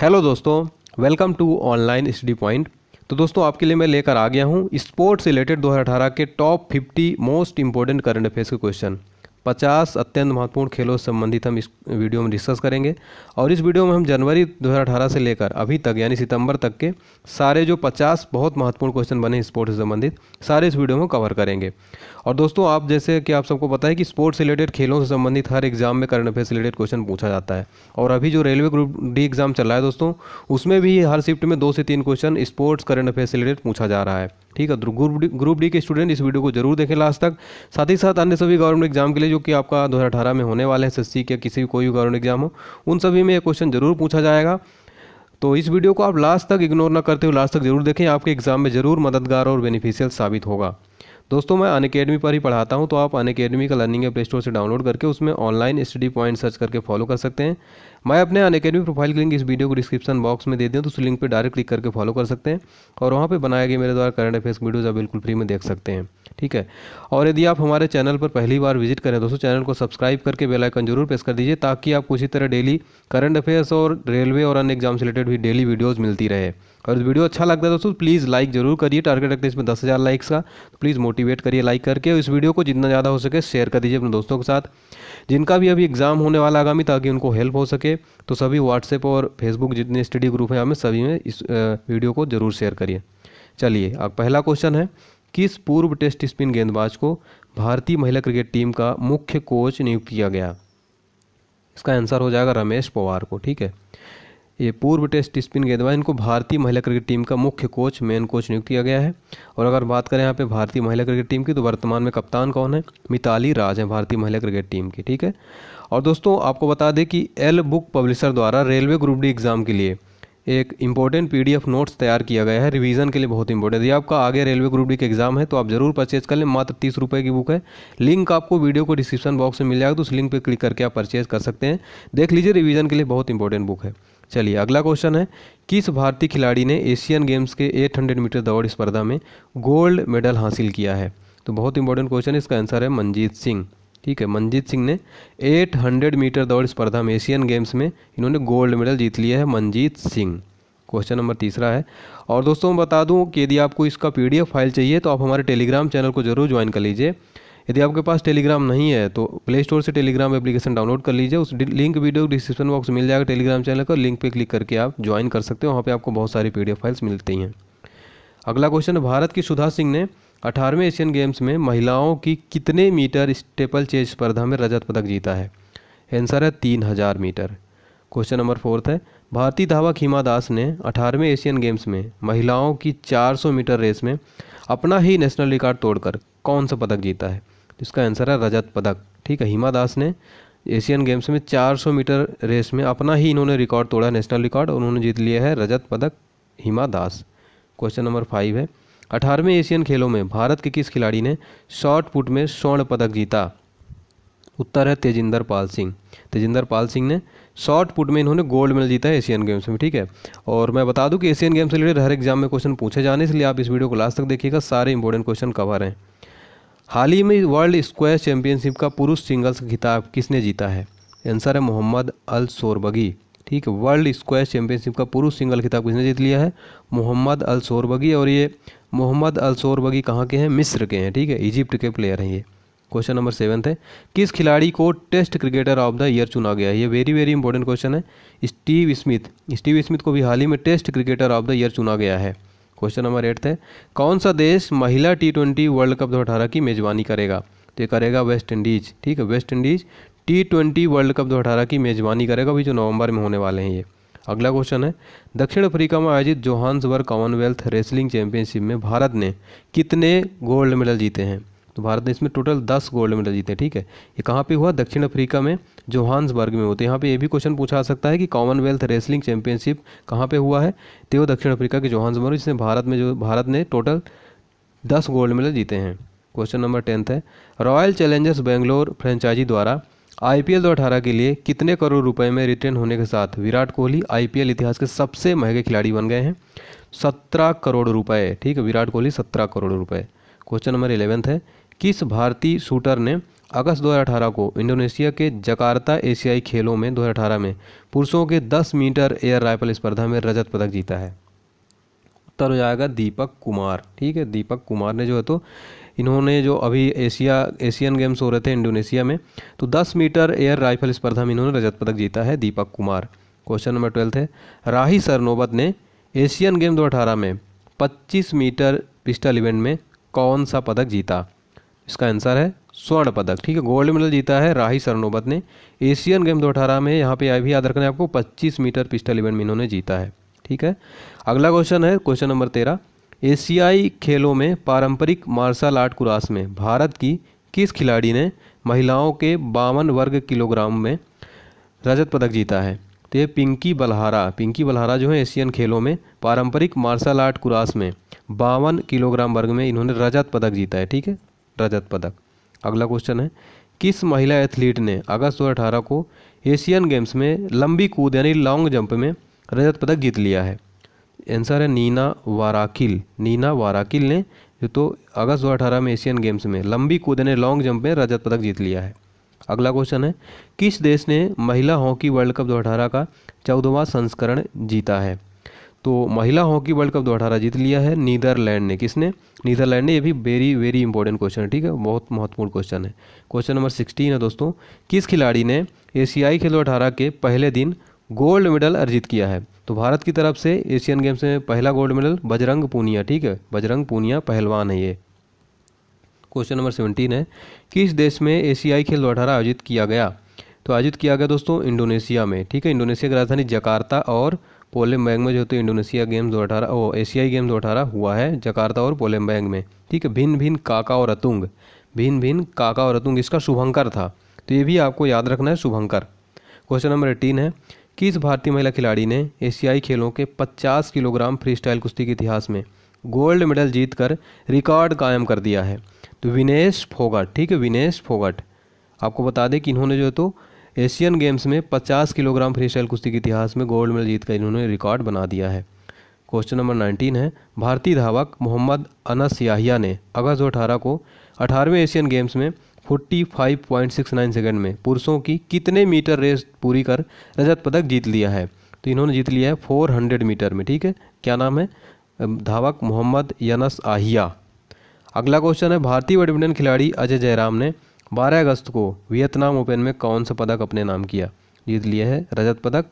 hello दोस्तों welcome to online study point तो दोस्तों आपके लिए मैं लेकर आ गया हूँ स्पोर्ट्स रिलेटेड 2018 के top 50 most important current affairs के क्वेश्चन पचास अत्यंत महत्वपूर्ण खेलों से संबंधित हम इस वीडियो में डिस्कस करेंगे और इस वीडियो में हम जनवरी 2018 से लेकर अभी तक यानी सितंबर तक के सारे जो 50 बहुत महत्वपूर्ण क्वेश्चन बने स्पोर्ट्स से संबंधित सारे इस वीडियो में कवर करेंगे और दोस्तों आप जैसे कि आप सबको पता है कि स्पोर्ट्स रिलेटेड खेलों से संबंधित हर एग्जाम में करंट अफेयर से रिलेटेड क्वेश्चन पूछा जाता है और अभी जो रेलवे ग्रुप डी एग्जाम चल रहा है दोस्तों उसमें भी हर शिफ्ट में दो से तीन question sports current affair related पूछा जा रहा है ठीक है ग्रुप डी ग्रुप डी के स्टूडेंट इस वीडियो को जरूर देखें लास्ट तक साथ ही साथ अन्य सभी गवर्नमेंट एग्जाम के लिए जो कि आपका दो में होने वाले हैं एस सी के किसी भी कोई भी गवर्नमेंट एग्जाम हो उन सभी में ये क्वेश्चन जरूर पूछा जाएगा तो इस वीडियो को आप लास्ट तक इग्नोर ना करते हुए लास्ट तक जरूर देखें आपके एग्जाम में जरूर मददगार और बेनिफिशियल साबित होगा दोस्तों मैं अन अकेडमी पर ही पढ़ाता हूँ तो आप अन अकेडमी का लर्निंग प्ले स्टोर से डाउनलोड करके उसमें ऑनलाइन स्टडी पॉइंट सर्च करके फॉलो कर सकते हैं मैं अपने अन अकेडमी प्रोफाइल की लिंक इस वीडियो को डिस्क्रिप्शन बॉक्स में दे दूँ तो उस लिंक पर डायरेक्ट क्लिक करके फॉलो कर सकते हैं और वहाँ पर बनाए गए मेरे द्वारा करंट अफेयर्स वीडियोज़ आप बिल्कुल फ्री में देख सकते हैं ठीक है और यदि आप हमारे चैनल पर पहली बार विजिट करें दोस्तों चैनल को सब्सक्राइब करके बेलाइकन जरूर प्रेस कर दीजिए ताकि आपको इसी तरह डेली करंट अफेयर्स और रेलवे और अन्य एग्जाम से रिलेटेड भी डेली वीडियोज़ मिलती रहे और वीडियो अच्छा लगता है दोस्तों प्लीज़ लाइक जरूर करिए टारगेट रखते हैं इसमें दस हज़ार लाइक्स का तो प्लीज़ मोट मोटिवेट करिए लाइक करके और इस वीडियो को जितना ज़्यादा हो सके शेयर कर दीजिए अपने दोस्तों के साथ जिनका भी अभी एग्ज़ाम होने वाला आगामी ताकि उनको हेल्प हो सके तो सभी व्हाट्सएप और फेसबुक जितने स्टडी ग्रुप हैं हमें सभी में इस वीडियो को ज़रूर शेयर करिए चलिए अब पहला क्वेश्चन है किस पूर्व टेस्ट स्पिन गेंदबाज को भारतीय महिला क्रिकेट टीम का मुख्य कोच नियुक्त किया गया इसका आंसर हो जाएगा रमेश पवार को ठीक है ये पूर्व टेस्ट स्पिन गेंदबाज इनको भारतीय महिला क्रिकेट टीम का मुख्य कोच मेन कोच नियुक्त किया गया है और अगर बात करें यहाँ पे भारतीय महिला क्रिकेट टीम की तो वर्तमान में कप्तान कौन है मिताली राज हैं भारतीय महिला क्रिकेट टीम की ठीक है और दोस्तों आपको बता दें कि एल बुक पब्लिशर द्वारा रेलवे ग्रुप डी एग्ज़ाम के लिए एक इंपॉर्टेंट पी नोट्स तैयार किया गया है रिवीजन के लिए बहुत इंपॉर्टेंट यदि आपका आगे रेलवे ग्रुप डी का एग्जाम है तो आप जरूर परचेज कर लें मात्र तीस रुपये की बुक है लिंक आपको वीडियो को डिस्क्रिप्शन बॉक्स में मिल जाएगा तो उस लिंक पर क्लिक करके आप परचेज कर सकते हैं देख लीजिए रिवीजन के लिए बहुत इंपॉर्टेंट बुक है चलिए अगला क्वेश्चन है किस भारतीय खिलाड़ी ने एशियन गेम्स के 800 मीटर दौड़ स्पर्धा में गोल्ड मेडल हासिल किया है तो बहुत इंपॉर्टेंट क्वेश्चन है इसका आंसर है मनजीत सिंह ठीक है मनजीत सिंह ने 800 मीटर दौड़ स्पर्धा में एशियन गेम्स में इन्होंने गोल्ड मेडल जीत लिया है मनजीत सिंह क्वेश्चन नंबर तीसरा है और दोस्तों मैं बता दूँ कि यदि आपको इसका पी फाइल चाहिए तो आप हमारे टेलीग्राम चैनल को जरूर ज्वाइन कर लीजिए यदि आपके पास टेलीग्राम नहीं है तो प्ले स्टोर से टेलीग्राम एप्लीकेशन डाउनलोड कर लीजिए उस लिंक वीडियो डिस्क्रिप्शन बॉक्स में मिल जाएगा टेलीग्राम चैनल का लिंक पे क्लिक करके आप ज्वाइन कर सकते हो वहाँ पे आपको बहुत सारी पी फाइल्स मिलती हैं अगला क्वेश्चन है भारत की सुधा सिंह ने अठारहवें एशियन गेम्स में महिलाओं की कितने मीटर स्टेपल चेज स्पर्धा में रजत पदक जीता है आंसर है तीन हज़ार मीटर क्वेश्चन नंबर फोर्थ है भारतीय धावक हिमा दास ने अठारहवें एशियन गेम्स में महिलाओं की 400 मीटर रेस में अपना ही नेशनल रिकॉर्ड तोड़कर कौन सा पदक जीता है जिसका आंसर है रजत पदक ठीक है हिमा दास ने एशियन गेम्स में 400 मीटर रेस में अपना ही इन्होंने रिकॉर्ड तोड़ा नेशनल रिकॉर्ड और उन्होंने जीत लिया है रजत पदक Hima Das question number five है अठारहवें एशियन खेलों में भारत के किस खिलाड़ी ने शॉर्ट पुट में स्वर्ण पदक जीता उत्तर है तेजिंदर पाल सिंह तेजिंदर पाल सिंह ने शॉर्ट पुट में इन्होंने गोल्ड मेडल जीता है एशियन गेम्स में ठीक है और मैं बता दूं कि एशियन गेम्स से रिलेटेड हर एग्जाम में क्वेश्चन पूछे जाने इसलिए आप इस वीडियो को लास्ट तक देखिएगा सारे इंपॉर्टेंट क्वेश्चन कवर हैं हाल ही में वर्ल्ड स्क्वायर चैंपियनशिप का पुरुष सिंगल्स खिताब किसने जीता है आंसर है मोहम्मद अल सोरबगी ठीक है वर्ल्ड स्क्वायर चैंपियनशिप का पुरुष सिंगल खिताब किसने जीत लिया है मोहम्मद अल सोरबगी और ये मोहम्मद अल सोरबगी कहाँ के हैं मिस्र के हैं ठीक है इजिप्ट के प्लेयर हैं ये क्वेश्चन नंबर सेवन है किस खिलाड़ी को test cricketer of the year चुना गया ये वेरी वेरी इंपॉर्टेंट क्वेश्चन है स्टीव स्मिथ स्टीव स्मिथ को भी हाल ही में test cricketer of the year चुना गया है क्वेश्चन नंबर एट है कौन सा देश महिला टी ट्वेंटी वर्ल्ड कप दो अठारह की मेज़बानी करेगा तो ये करेगा वेस्ट इंडीज ठीक है West Indies T twenty World Cup दो अठारह की मेज़बानी करेगा अभी जो नवंबर में होने वाले हैं ये अगला क्वेश्चन है दक्षिण अफ्रीका में आयोजित जोहान्सबर्ग कॉमनवेल्थ रेसलिंग चैंपियनशिप में भारत ने कितने गोल्ड मेडल जीते हैं तो भारत ने इसमें टोटल दस गोल्ड मेडल जीते ठीक है ये कहाँ पे हुआ दक्षिण अफ्रीका में जोहान्सबर्ग में होते यहाँ पे ये भी क्वेश्चन पूछा सकता है कि कॉमनवेल्थ रेसलिंग चैंपियनशिप कहाँ पे हुआ है तो वो दक्षिण अफ्रीका के जोहान्सबर्ग जिसने भारत में जो भारत ने टोटल दस गोल्ड मेडल जीते हैं क्वेश्चन नंबर टेंथ है रॉयल चैलेंजर्स बेंगलोर फ्रेंचाइजी द्वारा आई पी के लिए कितने करोड़ रुपए में रिटर्न होने के साथ विराट कोहली आई इतिहास के सबसे महंगे खिलाड़ी बन गए हैं सत्रह करोड़ रुपए ठीक है विराट कोहली सत्रह करोड़ रुपए क्वेश्चन नंबर इलेवेंथ है किस भारतीय शूटर ने अगस्त 2018 को इंडोनेशिया के जकार्ता एशियाई खेलों में 2018 में पुरुषों के 10 मीटर एयर राइफल स्पर्धा में रजत पदक जीता है उत्तर हो जाएगा दीपक कुमार ठीक है दीपक कुमार ने जो है तो इन्होंने जो अभी एशिया एशियन गेम्स हो रहे थे इंडोनेशिया में तो 10 मीटर एयर राइफल स्पर्धा में इन्होंने रजत पदक जीता है Deepak Kumar question number twelfth है राही सरनोबत ने एशियन गेम दो में 25 मीटर पिस्टल इवेंट में कौन सा पदक जीता इसका आंसर है स्वर्ण पदक ठीक है गोल्ड मेडल जीता है राही सरनोबत ने एशियन गेम अठारह में यहाँ पे आई भी याद रखना है आपको 25 मीटर पिस्टल इवेंट में इन्होंने जीता है ठीक है अगला क्वेश्चन है क्वेश्चन नंबर तेरह एशियाई खेलों में पारंपरिक मार्शल आर्ट कुरास में भारत की किस खिलाड़ी ने महिलाओं के बावन वर्ग किलोग्राम में रजत पदक जीता है तो ये पिंकी बल्हारा पिंकी बल्हारा जो है एशियन खेलों में पारंपरिक मार्शल आर्ट कुरास में बावन किलोग्राम वर्ग में इन्होंने रजत पदक जीता है ठीक है रजत पदक अगला क्वेश्चन है किस महिला एथलीट ने अगस्त दो को एशियन गेम्स में लंबी कूद यानी लॉन्ग जंप में रजत पदक जीत लिया है आंसर है नीना वाराकिल नीना वाराकिल ने जो तो अगस्त दो में एशियन गेम्स में लंबी कूद यानी लॉन्ग जंप में रजत पदक जीत लिया है अगला क्वेश्चन है किस देश ने महिला हॉकी वर्ल्ड कप दो का चौदहवा संस्करण जीता है तो महिला हॉकी वर्ल्ड कप दो जीत लिया है नीदरलैंड ने किसने नीदरलैंड ने ये भी वेरी वेरी इंपॉर्टेंट क्वेश्चन है ठीक है बहुत महत्वपूर्ण क्वेश्चन है क्वेश्चन नंबर सिक्सटीन है दोस्तों किस खिलाड़ी ने एशियाई खेल अठारह के पहले दिन गोल्ड मेडल अर्जित किया है तो भारत की तरफ से एशियन गेम्स में पहला गोल्ड मेडल बजरंग पूनिया ठीक है बजरंग पूनिया पहलवान है ये क्वेश्चन नंबर सेवेंटीन है किस देश में एशियाई खेल दो अठारह आयोजित किया गया तो आयोजित किया गया दोस्तों इंडोनेशिया में ठीक है इंडोनेशिया की राजधानी जकार्ता और पोलेमबैंग में जो तो इंडोनेशिया गेम्स दो अठारह ओ एशियाई गेम्स दो अठारह हुआ है जकार्ता और पोलेमबैंग में ठीक है भिन्न भिन्न काका और अतुंग भिन्न भिन्न काका और अतुंग इसका शुभंकर था तो ये भी आपको याद रखना है शुभंकर क्वेश्चन नंबर एटीन है किस भारतीय महिला खिलाड़ी ने एशियाई खेलों के 50 किलोग्राम फ्री स्टाइल कुश्ती के इतिहास में गोल्ड मेडल जीतकर रिकॉर्ड कायम कर दिया है तो विनेश फोगट ठीक है विनेश फोगट आपको बता दें कि इन्होंने जो तो एशियन गेम्स में 50 किलोग्राम फ्री स्टाइल कुश्ती के इतिहास में गोल्ड मेडल जीतकर इन्होंने रिकॉर्ड बना दिया है क्वेश्चन नंबर 19 है भारतीय धावक मोहम्मद अनस याहिया ने अगस्त दो को अठारहवें एशियन गेम्स में 45.69 सेकंड में पुरुषों की कितने मीटर रेस पूरी कर रजत पदक जीत लिया है तो इन्होंने जीत लिया है 400 मीटर में ठीक है क्या नाम है धावक मोहम्मद यनस आहिया अगला क्वेश्चन है भारतीय बैडमिंटन खिलाड़ी अजय जयराम ने बारह अगस्त को वियतनाम ओपन में कौन सा पदक अपने नाम किया जीत लिया है रजत पदक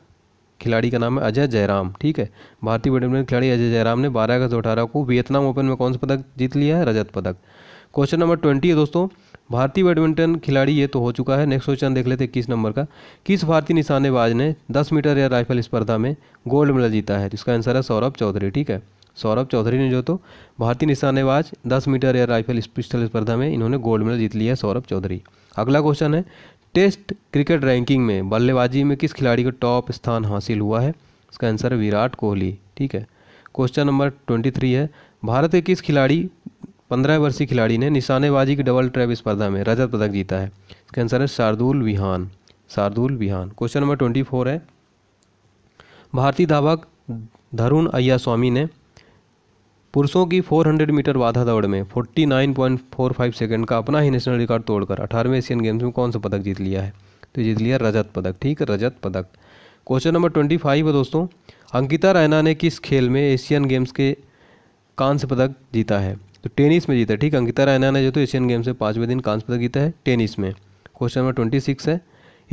खिलाड़ी का नाम है अजय जयराम ठीक है भारतीय बैडमिंटन खिलाड़ी अजय जयराम ने बारह अगस्त दो को वियतनाम ओपन में कौन सा पदक जीत लिया है रजत पदक क्वेश्चन नंबर ट्वेंटी है दोस्तों भारतीय बैडमिंटन खिलाड़ी ये तो हो चुका है नेक्स्ट क्वेश्चन देख लेते इक्कीस नंबर का किस भारतीय निशानेबाज ने दस मीटर या राइफल स्पर्धा में गोल्ड मेडल जीता है जिसका आंसर है सौरभ चौधरी ठीक है सौरभ चौधरी ने जो तो भारतीय निशानेबाज 10 मीटर एयर राइफल पिस्टल स्पर्धा में इन्होंने गोल्ड मेडल जीत लिया है सौरभ चौधरी अगला क्वेश्चन है टेस्ट क्रिकेट रैंकिंग में बल्लेबाजी में किस खिलाड़ी को टॉप स्थान हासिल हुआ है इसका आंसर है विराट कोहली ठीक है क्वेश्चन नंबर ट्वेंटी थ्री है भारत के किस खिलाड़ी पंद्रह वर्षीय खिलाड़ी ने निशानेबाजी की डबल ट्रैप स्पर्धा में रजत पदक जीता है इसका आंसर है Shardul Vihan Shardul Vihan question number twenty four है भारतीय धावक धरुण अय्या स्वामी ने पुरुषों की 400 मीटर बाधा दौड़ में 49.45 सेकंड का अपना ही नेशनल रिकॉर्ड तोड़कर अठारहवें एशियन गेम्स में कौन सा पदक जीत लिया है तो जीत लिया रजत पदक ठीक है रजत पदक क्वेश्चन नंबर ट्वेंटी फाइव है दोस्तों अंकिता रैना ने किस खेल में एशियन गेम्स के कांस्य पदक जीता है तो टेनिस में जीता है ठीक अंकिता रैना ने जो तो एशियन गेम्स में पाँचवें दिन कांस्य पदक जीता है टेनिस में क्वेश्चन नंबर ट्वेंटी सिक्स है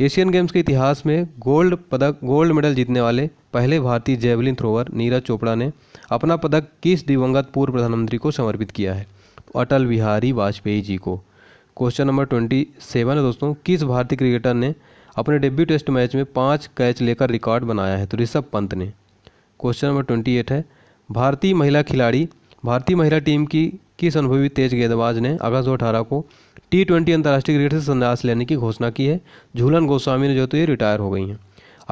एशियन गेम्स के इतिहास में गोल्ड पदक गोल्ड मेडल जीतने वाले पहले भारतीय जेवलिन थ्रोवर नीरज चोपड़ा ने अपना पदक किस दिवंगत पूर्व प्रधानमंत्री को समर्पित किया है अटल बिहारी वाजपेयी जी को क्वेश्चन नंबर ट्वेंटी सेवन है दोस्तों किस भारतीय क्रिकेटर ने अपने डेब्यू टेस्ट मैच में पाँच कैच लेकर रिकॉर्ड बनाया है तो ऋषभ पंत ने क्वेश्चन नंबर ट्वेंटी एट है भारतीय महिला खिलाड़ी भारतीय महिला टीम की किस अनुभवी तेज गेंदबाज ने अगस्त दो अठारह को टी ट्वेंटी अंतर्राष्ट्रीय क्रिकेट से संन्यास लेने की घोषणा की है झूलन गोस्वामी ने जो तो ये रिटायर हो गई हैं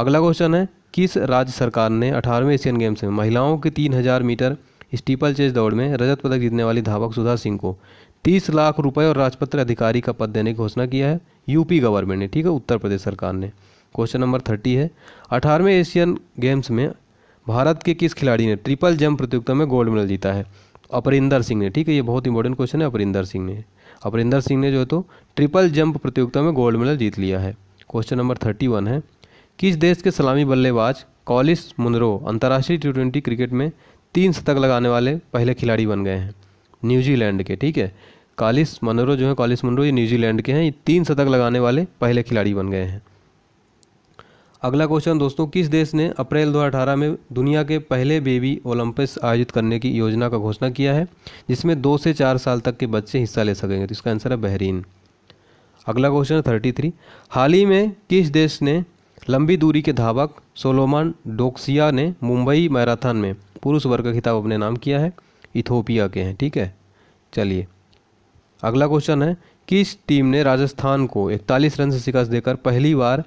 अगला क्वेश्चन है किस राज्य सरकार ने अठारहवें एशियन गेम्स में महिलाओं के तीन हज़ार मीटर स्टीपल चेस दौड़ में रजत पदक जीतने वाली धावक सुधा सिंह को तीस लाख रुपए और राजपत्र अधिकारी का पद देने की घोषणा किया है यूपी गवर्नमेंट ने ठीक है उत्तर प्रदेश सरकार ने क्वेश्चन नंबर थर्टी है अठारहवें एशियन गेम्स में भारत के किस खिलाड़ी ने ट्रिपल जंप प्रतियोगिता में गोल्ड मेडल जीता है अपरिंदर सिंह ने ठीक है ये बहुत इंपॉर्टेंट क्वेश्चन है अपरिंदर सिंह ने अपरिंदर सिंह ने जो है तो ट्रिपल जंप प्रतियोगिता में गोल्ड मेडल जीत लिया है क्वेश्चन नंबर थर्टी वन है किस देश के सलामी बल्लेबाज कॉलिस मुनरो अंतर्राष्ट्रीय टी ट्वेंटी क्रिकेट में तीन शतक लगाने वाले पहले खिलाड़ी बन गए हैं न्यूजीलैंड के ठीक है कॉलिस मनरो जो है कॉलिस मुनरो ये न्यूजीलैंड के हैं ये तीन शतक लगाने वाले पहले खिलाड़ी बन गए हैं अगला क्वेश्चन दोस्तों किस देश ने अप्रैल 2018 में दुनिया के पहले बेबी ओलंपिक्स आयोजित करने की योजना का घोषणा किया है जिसमें दो से चार साल तक के बच्चे हिस्सा ले सकेंगे तो इसका आंसर है बहरीन अगला क्वेश्चन है थर्टी थ्री हाल ही में किस देश ने लंबी दूरी के धावक सोलोमन डोक्सिया ने मुंबई मैराथन में पुरुष वर्ग का खिताब अपने नाम किया है इथोपिया के हैं ठीक है चलिए अगला क्वेश्चन है किस टीम ने राजस्थान को इकतालीस रन से शिकस्त देकर पहली बार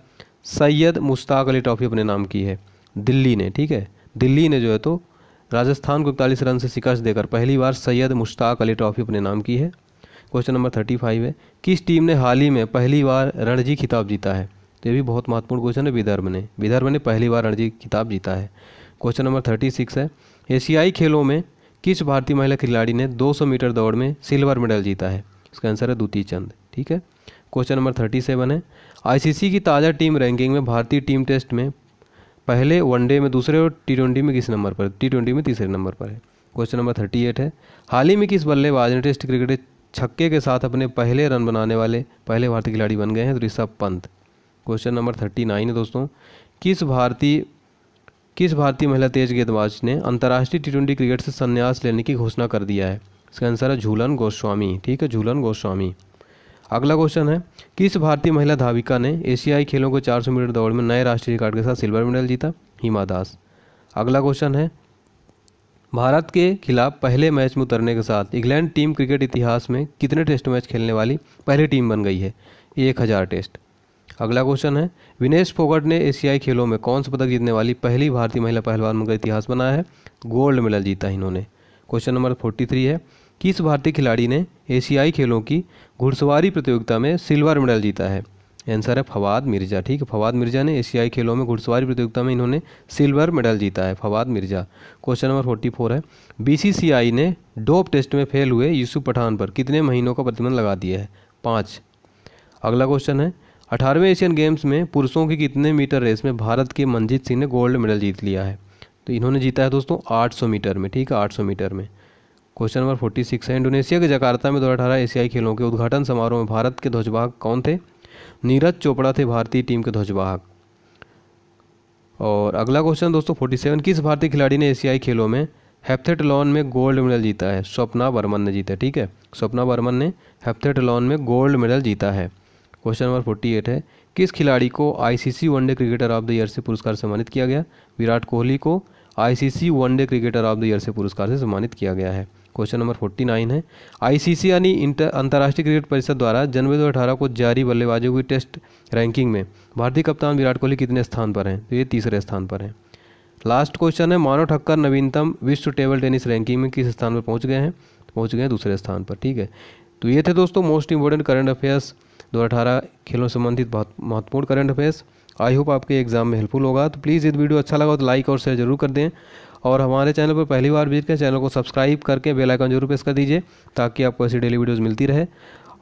सैयद मुश्ताक अली ट्रॉफी अपने नाम की है दिल्ली ने ठीक है दिल्ली ने जो है तो राजस्थान को इकतालीस रन से शिकस्त देकर पहली बार सैयद मुश्ताक अली ट्रॉफी अपने नाम की है क्वेश्चन नंबर थर्टी फाइव है किस टीम ने हाल ही में पहली बार रणजी खिताब जीता है ये भी बहुत महत्वपूर्ण क्वेश्चन है विदर्भ ने विदर्भ ने पहली बार रणजी खिताब जीता है क्वेश्चन नंबर थर्टी सिक्स है एशियाई खेलों में किस भारतीय महिला खिलाड़ी ने 200 मीटर दौड़ में सिल्वर मेडल जीता है इसका आंसर है द्वितीय चंद ठीक है क्वेश्चन नंबर थर्टी सेवन है आईसीसी की ताज़ा टीम रैंकिंग में भारतीय टीम टेस्ट में पहले वनडे में दूसरे और टी ट्वेंटी में किस नंबर पर टी ट्वेंटी में तीसरे नंबर पर है क्वेश्चन नंबर थर्टी एट है हाल ही में किस बल्लेबाज ने टेस्ट क्रिकेट छक्के के साथ अपने पहले रन बनाने वाले पहले भारतीय खिलाड़ी बन गए हैं ऋषभ तो Pant question number thirty nine है दोस्तों किस भारतीय किस भारतीय महिला तेज गेंदबाज ने अंतर्राष्ट्रीय टी ट्वेंटी क्रिकेट से संन्यास लेने की घोषणा कर दिया है इसका आंसर है झूलन गोस्वामी ठीक है झूलन गोस्वामी अगला क्वेश्चन है किस भारतीय महिला धाविका ने एशियाई खेलों के 400 मीटर दौड़ में नए राष्ट्रीय रिकॉर्ड के साथ सिल्वर मेडल जीता हिमा दास अगला क्वेश्चन है भारत के खिलाफ पहले मैच में उतरने के साथ इंग्लैंड टीम क्रिकेट इतिहास में कितने टेस्ट मैच खेलने वाली पहली टीम बन गई है एक हज़ार टेस्ट अगला क्वेश्चन है विनेश फोगट ने एशियाई खेलों में कौन सा पदक जीतने वाली पहली भारतीय महिला पहलवान का इतिहास बनाया है गोल्ड मेडल जीता इन्होंने क्वेश्चन नंबर फोर्टी थ्री है किस भारतीय खिलाड़ी ने एशियाई खेलों की घुड़सवारी प्रतियोगिता में सिल्वर मेडल जीता है आंसर है फवाद मिर्ज़ा ठीक है फवाद मिर्ज़ा ने एशियाई खेलों में घुड़सवारी प्रतियोगिता में इन्होंने सिल्वर मेडल जीता है Fawad Mirza question number forty four है बीसीसीआई ने डोप टेस्ट में फेल हुए यूसुफ पठान पर कितने महीनों का प्रतिबंध लगा दिया है पाँच अगला क्वेश्चन है अठारहवें एशियन गेम्स में पुरुषों की कितने मीटर रेस में भारत के मनजीत सिंह ने गोल्ड मेडल जीत लिया है तो इन्होंने जीता है दोस्तों 800 मीटर में ठीक है 800 मीटर में क्वेश्चन नंबर 46 है इंडोनेशिया के जकार्ता में दो अठारह एशियाई खेलों के उद्घाटन समारोह में भारत के ध्वजवाहक कौन थे नीरज चोपड़ा थे भारतीय टीम के ध्वजवाहक और अगला क्वेश्चन दोस्तों सेवन किस भारतीय खिलाड़ी ने एशियाई खेलों में लॉन में गोल्ड मेडल जीता है स्वप्ना बर्मन ने जीता ठीक है स्वप्ना बर्मन ने लॉन में गोल्ड मेडल जीता है क्वेश्चन नंबर फोर्टी एट है किस खिलाड़ी को ICC one day cricketer of the year से पुरस्कार सम्मानित किया गया विराट कोहली को ICC one day cricketer of the year से पुरस्कार से सम्मानित किया गया है क्वेश्चन नंबर फोर्टी नाइन है आईसीसी यानी इंटर अंतर्राष्ट्रीय क्रिकेट परिषद द्वारा जनवरी दो अठारह को जारी बल्लेबाजों की टेस्ट रैंकिंग में भारतीय कप्तान विराट कोहली कितने स्थान पर हैं तो ये तीसरे स्थान पर हैं लास्ट क्वेश्चन है मानव ठक्कर नवीनतम विश्व टेबल टेनिस रैंकिंग में किस स्थान पर पहुंच गए हैं पहुंच गए हैं दूसरे स्थान पर ठीक है तो ये थे दोस्तों मोस्ट इंपॉर्टेंट करंट अफेयर्स दो खेलों संबंधित बहुत महत्वपूर्ण करंट अफेयर्स आई होप आपके एग्जाम में हेल्पफुल होगा तो प्लीज़ यदि वीडियो अच्छा लगा तो लाइक और शेयर जरूर कर दें और हमारे चैनल पर पहली बार विजिट करें चैनल को सब्सक्राइब करके बेल आइकन जरूर प्रेस कर दीजिए ताकि आपको ऐसी डेली वीडियोज़ मिलती रहे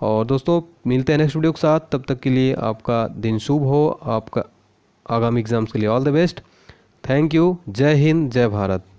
और दोस्तों मिलते हैं नेक्स्ट वीडियो के साथ तब तक के लिए आपका दिन शुभ हो आपका आगामी एग्ज़ाम्स के लिए all the best thank you जय हिंद जय भारत